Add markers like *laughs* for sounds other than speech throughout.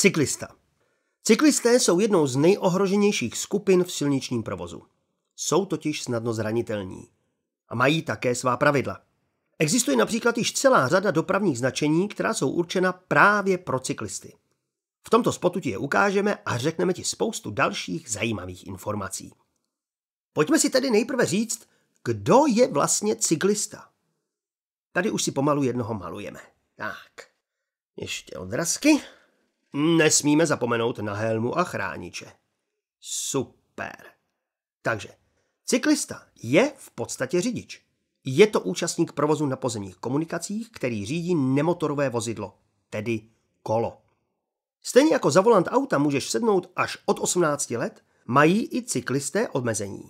Cyklista. Cyklisté jsou jednou z nejohroženějších skupin v silničním provozu. Jsou totiž snadno zranitelní. A mají také svá pravidla. Existuje například již celá řada dopravních značení, která jsou určena právě pro cyklisty. V tomto spotu ti je ukážeme a řekneme ti spoustu dalších zajímavých informací. Pojďme si tedy nejprve říct, kdo je vlastně cyklista. Tady už si pomalu jednoho malujeme. Tak, ještě odrazky. Nesmíme zapomenout na helmu a chrániče. Super. Takže, cyklista je v podstatě řidič. Je to účastník provozu na pozemních komunikacích, který řídí nemotorové vozidlo, tedy kolo. Stejně jako za volant auta můžeš sednout až od 18 let, mají i cyklisté omezení.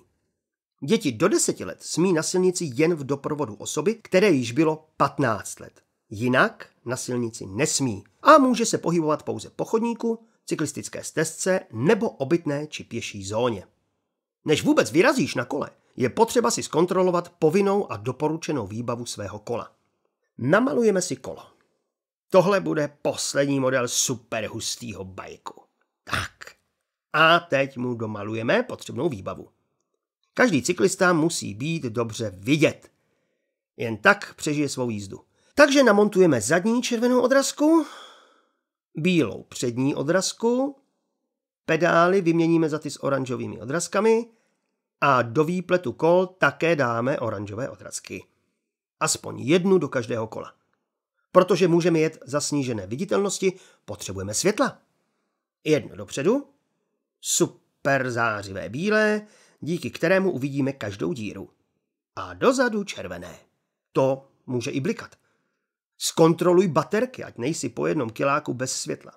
Děti do 10 let smí na silnici jen v doprovodu osoby, které již bylo 15 let. Jinak na silnici nesmí a může se pohybovat pouze po chodníku, cyklistické stezce nebo obytné či pěší zóně. Než vůbec vyrazíš na kole, je potřeba si zkontrolovat povinnou a doporučenou výbavu svého kola. Namalujeme si kolo. Tohle bude poslední model super hustýho bajku. Tak. A teď mu domalujeme potřebnou výbavu. Každý cyklista musí být dobře vidět. Jen tak přežije svou jízdu. Takže namontujeme zadní červenou odrazku, bílou přední odrazku, pedály vyměníme za ty s oranžovými odrazkami a do výpletu kol také dáme oranžové odrazky. Aspoň jednu do každého kola. Protože můžeme jet za snížené viditelnosti, potřebujeme světla. Jedno dopředu, super zářivé bílé, díky kterému uvidíme každou díru. A dozadu červené. To může i blikat. Zkontroluj baterky, ať nejsi po jednom kiláku bez světla.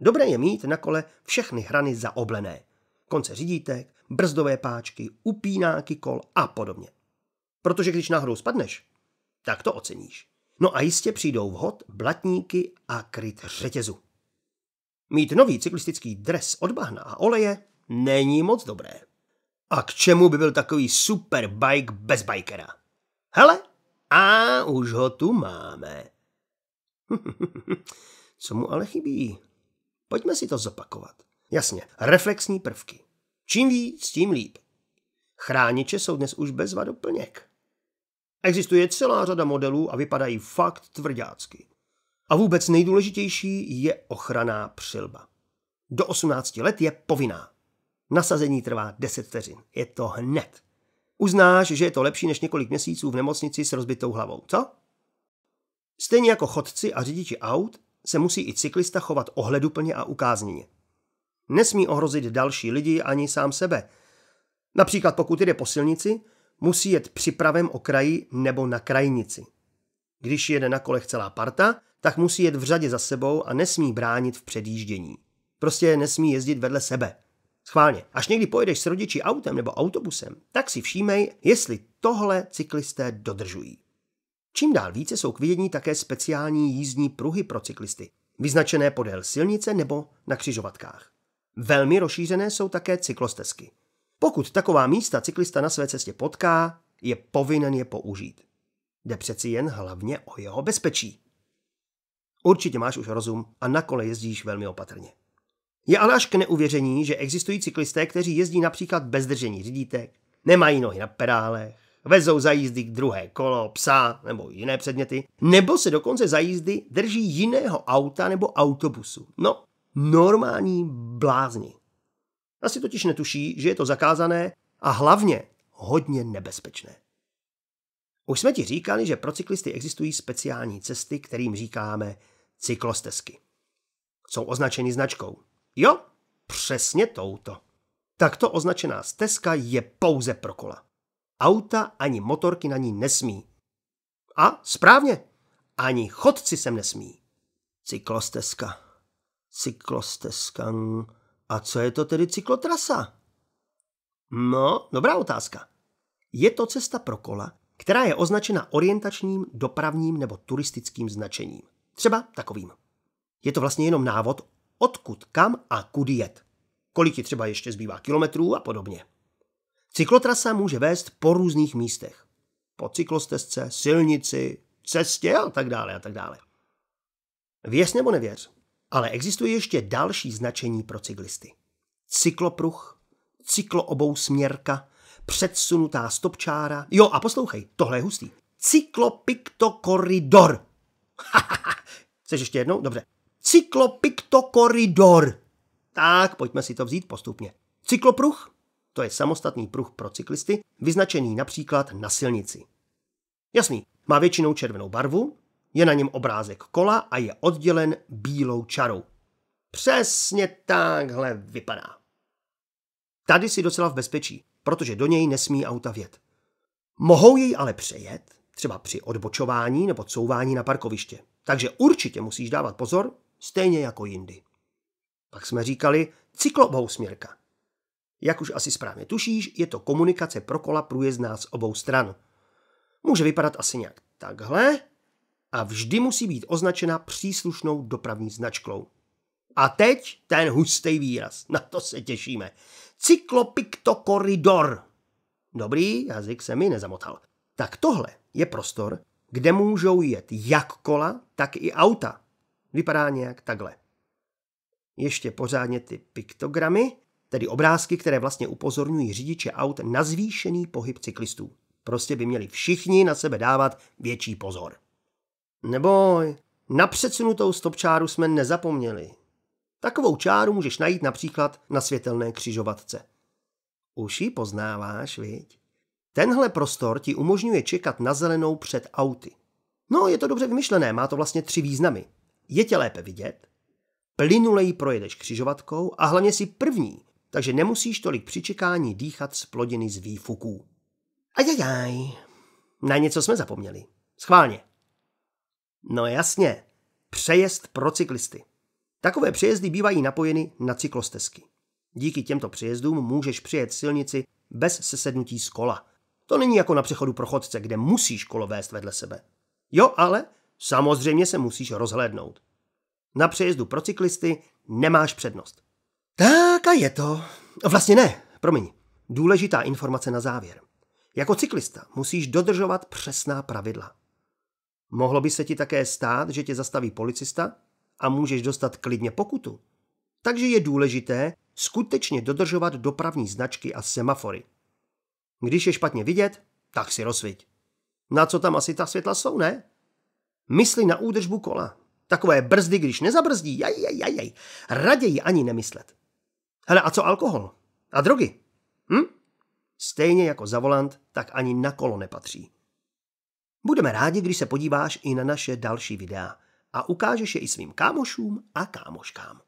Dobré je mít na kole všechny hrany zaoblené. Konce řidítek, brzdové páčky, upínáky kol a podobně. Protože když náhodou spadneš, tak to oceníš. No a jistě přijdou vhod, blatníky a kryt řetězu. Mít nový cyklistický dres od bahna a oleje není moc dobré. A k čemu by byl takový super bike bez bikera? Hele, a už ho tu máme. *laughs* Co mu ale chybí? Pojďme si to zopakovat. Jasně, reflexní prvky. Čím víc, tím líp. Chrániče jsou dnes už bez doplněk. Existuje celá řada modelů a vypadají fakt tvrdácky. A vůbec nejdůležitější je ochraná přilba. Do 18 let je povinná. Nasazení trvá 10 vteřin. Je to hned. Uznáš, že je to lepší než několik měsíců v nemocnici s rozbitou hlavou, co? Stejně jako chodci a řidiči aut se musí i cyklista chovat ohleduplně a ukázněně. Nesmí ohrozit další lidi ani sám sebe. Například pokud jde po silnici, musí jet při pravém okraji nebo na krajnici. Když jede na kolech celá parta, tak musí jet v řadě za sebou a nesmí bránit v předjíždění. Prostě nesmí jezdit vedle sebe. Schválně, až někdy pojedeš s rodiči autem nebo autobusem, tak si všímej, jestli tohle cyklisté dodržují. Čím dál více jsou k vidění také speciální jízdní pruhy pro cyklisty, vyznačené podél silnice nebo na křižovatkách. Velmi rozšířené jsou také cyklostezky. Pokud taková místa cyklista na své cestě potká, je povinen je použít. Jde přeci jen hlavně o jeho bezpečí. Určitě máš už rozum a na kole jezdíš velmi opatrně. Je ale až k neuvěření, že existují cyklisté, kteří jezdí například bez držení řidítek, nemají nohy na pedálech, vezou za jízdy k druhé kolo, psa nebo jiné předměty, nebo se dokonce za jízdy drží jiného auta nebo autobusu. No, normální blázni. Asi totiž netuší, že je to zakázané a hlavně hodně nebezpečné. Už jsme ti říkali, že pro cyklisty existují speciální cesty, kterým říkáme cyklostezky. Jsou označeny značkou Jo, přesně touto. Takto označená stezka je pouze pro kola. Auta ani motorky na ní nesmí. A správně, ani chodci sem nesmí. Cyklostezka. Cyklostezka. A co je to tedy cyklotrasa? No, dobrá otázka. Je to cesta pro kola, která je označena orientačním, dopravním nebo turistickým značením. Třeba takovým. Je to vlastně jenom návod odkud kam a kudy jet, kolik ti třeba ještě zbývá kilometrů a podobně. Cyklotrasa může vést po různých místech. Po cyklostezce, silnici, cestě a tak dále a tak dále. Věř nebo nevěř, ale existuje ještě další značení pro cyklisty. Cyklopruh, cykloobоусměrka, předsunutá stopčára. Jo a poslouchej, tohle je hustý. Cyklopiktokoridor. *laughs* Chceš ještě jednou? Dobře cyklopiktokoridor. Tak, pojďme si to vzít postupně. Cyklopruh, to je samostatný pruh pro cyklisty, vyznačený například na silnici. Jasný, má většinou červenou barvu, je na něm obrázek kola a je oddělen bílou čarou. Přesně takhle vypadá. Tady si docela v bezpečí, protože do něj nesmí auta vjet. Mohou jej ale přejet, třeba při odbočování nebo couvání na parkoviště. Takže určitě musíš dávat pozor, stejně jako jindy. Pak jsme říkali směrka. Jak už asi správně tušíš, je to komunikace pro kola průjezdná z obou stran. Může vypadat asi nějak takhle a vždy musí být označena příslušnou dopravní značkou. A teď ten hustý výraz, na to se těšíme. Cyklopiktokoridor. Dobrý, jazyk se mi nezamotal. Tak tohle je prostor, kde můžou jet jak kola, tak i auta vypadá nějak takhle. Ještě pořádně ty piktogramy, tedy obrázky, které vlastně upozorňují řidiče aut na zvýšený pohyb cyklistů. Prostě by měli všichni na sebe dávat větší pozor. Nebo na předsunutou stopčáru jsme nezapomněli. Takovou čáru můžeš najít například na světelné křižovatce. Už ji poznáváš, viď? Tenhle prostor ti umožňuje čekat na zelenou před auty. No, je to dobře vymyšlené, má to vlastně tři významy je tě lépe vidět, plynuleji projedeš křižovatkou a hlavně si první, takže nemusíš tolik při čekání dýchat z plodiny z výfuků. Ajajaj, na něco jsme zapomněli. Schválně. No jasně, přejezd pro cyklisty. Takové přejezdy bývají napojeny na cyklostezky. Díky těmto přejezdům můžeš přijet silnici bez sesednutí z kola. To není jako na přechodu pro chodce, kde musíš kolo vést vedle sebe. Jo, ale Samozřejmě se musíš rozhlédnout. Na přejezdu pro cyklisty nemáš přednost. Tak a je to. Vlastně ne, promiň. Důležitá informace na závěr. Jako cyklista musíš dodržovat přesná pravidla. Mohlo by se ti také stát, že tě zastaví policista a můžeš dostat klidně pokutu. Takže je důležité skutečně dodržovat dopravní značky a semafory. Když je špatně vidět, tak si rozsviť. Na co tam asi ta světla jsou, ne? Mysli na údržbu kola. Takové brzdy, když nezabrzdí, jaj, jaj, jaj, jaj. raději ani nemyslet. Hele, a co alkohol? A drogy? Hm? Stejně jako za volant, tak ani na kolo nepatří. Budeme rádi, když se podíváš i na naše další videa a ukážeš je i svým kámošům a kámoškám.